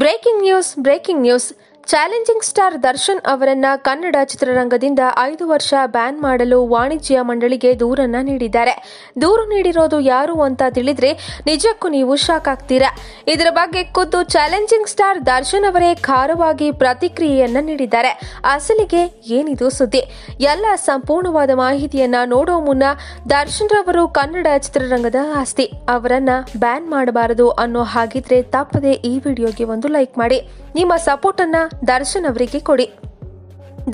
breaking news breaking news challenging star Darshan ಅವರನ್ನ ಕನ್ನಡ ಚಿತ್ರರಂಗದಿಂದ ಐದು ವರ್ಷ ಬ್ಯಾನ್ ಮಾಡಲು ವಾಣಿಜ್ಯ ಮಂಡಳಿಗೆ ದೂರನ್ನ ನೀಡಿದ್ದಾರೆ ದೂರು ನೀಡಿರೋದು ಯಾರು ಅಂತ ತಿಳಿದ್ರೆ ನಿಜಕ್ಕೂ ನೀವು ಶಾಕ್ ಆಗ್ತೀರಾ ಇದರ ಬಗ್ಗೆ ಖುದ್ದು ಚಾಲೆಂಜಿಂಗ್ ಸ್ಟಾರ್ ದರ್ಶನ್ ಅವರೇ ಖಾರವಾಗಿ ಪ್ರತಿಕ್ರಿಯೆಯನ್ನ ನೀಡಿದ್ದಾರೆ ಅಸಲಿಗೆ ಏನಿದು ಸುದ್ದಿ ಎಲ್ಲ ಸಂಪೂರ್ಣವಾದ ಮಾಹಿತಿಯನ್ನ ನೋಡೋ ಮುನ್ನ ದರ್ಶನ್ ರವರು ಕನ್ನಡ ಚಿತ್ರರಂಗದ ಆಸ್ತಿ ಅವರನ್ನ ಬ್ಯಾನ್ ಮಾಡಬಾರದು ಅನ್ನೋ ಹಾಗಿದ್ರೆ ತಪ್ಪದೆ ಈ ವಿಡಿಯೋಗೆ ಒಂದು ಲೈಕ್ ಮಾಡಿ ನಿಮ್ಮ ಸಪೋರ್ಟ್ ಅನ್ನ ದರ್ಶನ್ ಅವರಿಗೆ ಕೊಡಿ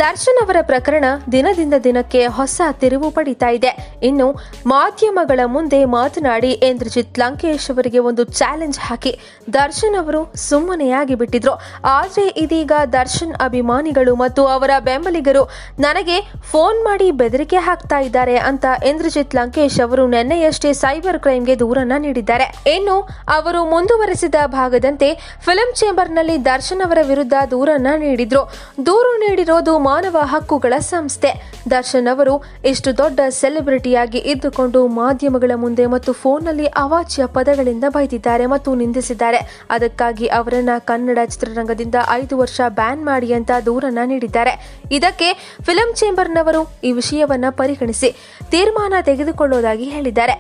ದರ್ಶನ್ ಅವರ ಪ್ರಕರಣ ದಿನದಿಂದ ದಿನಕ್ಕೆ ಹೊಸ ತಿರುವು ಪಡಿತಾ ಇದೆ ಇನ್ನು ಮಾಧ್ಯಮಗಳ ಮುಂದೆ ಮಾತನಾಡಿ ಇಂದ್ರಜಿತ್ ಲಂಕೇಶ್ ಅವರಿಗೆ ಒಂದು ಚಾಲೆಂಜ್ ಹಾಕಿ ದರ್ಶನ್ ಅವರು ಸುಮ್ಮನೆಯಾಗಿ ಬಿಟ್ಟಿದ್ರು ಆದರೆ ಇದೀಗ ದರ್ಶನ್ ಅಭಿಮಾನಿಗಳು ಮತ್ತು ಅವರ ಬೆಂಬಲಿಗರು ನನಗೆ ಫೋನ್ ಮಾಡಿ ಬೆದರಿಕೆ ಹಾಕ್ತಾ ಇದ್ದಾರೆ ಅಂತ ಇಂದ್ರಜಿತ್ ಲಂಕೇಶ್ ಅವರು ನಿನ್ನೆಯಷ್ಟೇ ಸೈಬರ್ ಕ್ರೈಮ್ಗೆ ದೂರನ್ನ ನೀಡಿದ್ದಾರೆ ಇನ್ನು ಅವರು ಮುಂದುವರೆಸಿದ ಭಾಗದಂತೆ ಫಿಲಂ ಚೇಂಬರ್ನಲ್ಲಿ ದರ್ಶನ್ ಅವರ ವಿರುದ್ಧ ದೂರನ್ನ ನೀಡಿದ್ರು ದೂರು ನೀಡಿರೋದು ಮಾನವ ಹಕ್ಕುಗಳ ಸಂಸ್ಥೆ ದರ್ಶನ್ ಅವರು ಇಷ್ಟು ದೊಡ್ಡ ಸೆಲೆಬ್ರಿಟಿಯಾಗಿ ಇದ್ದುಕೊಂಡು ಮಾಧ್ಯಮಗಳ ಮುಂದೆ ಮತ್ತು ಫೋನ್ನಲ್ಲಿ ಅವಾಚ್ಯ ಪದಗಳಿಂದ ಬೈದಿದ್ದಾರೆ ಮತ್ತು ನಿಂದಿಸಿದ್ದಾರೆ ಅದಕ್ಕಾಗಿ ಅವರನ್ನ ಕನ್ನಡ ಚಿತ್ರರಂಗದಿಂದ ಐದು ವರ್ಷ ಬ್ಯಾನ್ ಮಾಡಿ ಅಂತ ದೂರನ್ನ ನೀಡಿದ್ದಾರೆ ಇದಕ್ಕೆ ಫಿಲಂ ಚೇಂಬರ್ನವರು ಈ ವಿಷಯವನ್ನ ಪರಿಗಣಿಸಿ ತೀರ್ಮಾನ ತೆಗೆದುಕೊಳ್ಳೋದಾಗಿ ಹೇಳಿದ್ದಾರೆ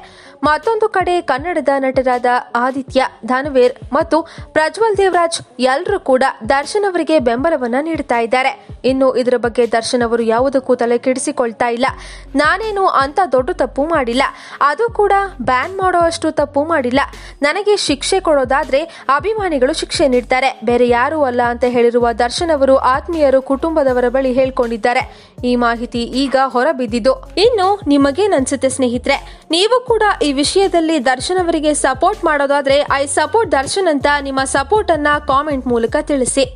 ಮತ್ತೊಂದು ಕಡೆ ಕನ್ನಡದ ನಟರಾದ ಆದಿತ್ಯ ಧನ್ವೇರ್ ಮತ್ತು ಪ್ರಜ್ವಲ್ ದೇವರಾಜ್ ಎಲ್ಲರೂ ಕೂಡ ದರ್ಶನ್ ಅವರಿಗೆ ಬೆಂಬಲವನ್ನ ನೀಡ್ತಾ ಇದ್ದಾರೆ ಇನ್ನು ಇದರ ಬಗ್ಗೆ ದರ್ಶನ್ ಅವರು ಯಾವುದಕ್ಕೂ ತಲೆ ಕೆಡಿಸಿಕೊಳ್ತಾ ಇಲ್ಲ ನಾನೇನು ಅಂತ ದೊಡ್ಡ ತಪ್ಪು ಮಾಡಿಲ್ಲ ಅದು ಕೂಡ ಬ್ಯಾನ್ ಮಾಡುವಷ್ಟು ತಪ್ಪು ಮಾಡಿಲ್ಲ ನನಗೆ ಶಿಕ್ಷೆ ಕೊಡೋದಾದ್ರೆ ಅಭಿಮಾನಿಗಳು ಶಿಕ್ಷೆ ನೀಡ್ತಾರೆ ಬೇರೆ ಯಾರೂ ಅಲ್ಲ ಅಂತ ಹೇಳಿರುವ ದರ್ಶನ್ ಅವರು ಆತ್ಮೀಯರು ಕುಟುಂಬದವರ ಬಳಿ ಹೇಳ್ಕೊಂಡಿದ್ದಾರೆ ಈ ಮಾಹಿತಿ ಈಗ ಹೊರಬಿದ್ದಿದ್ದು ಇನ್ನು ನಿಮಗೇನನ್ಸುತ್ತೆ ಸ್ನೇಹಿತರೆ ನೀವು ಕೂಡ ಈ ವಿಷಯದಲ್ಲಿ ದರ್ಶನ್ ಅವರಿಗೆ ಸಪೋರ್ಟ್ ಮಾಡೋದಾದ್ರೆ ಐ ಸಪೋರ್ಟ್ ದರ್ಶನ್ ಅಂತ ನಿಮ್ಮ ಸಪೋರ್ಟ್ ಅನ್ನ ಕಾಮೆಂಟ್ ಮೂಲಕ ತಿಳಿಸಿ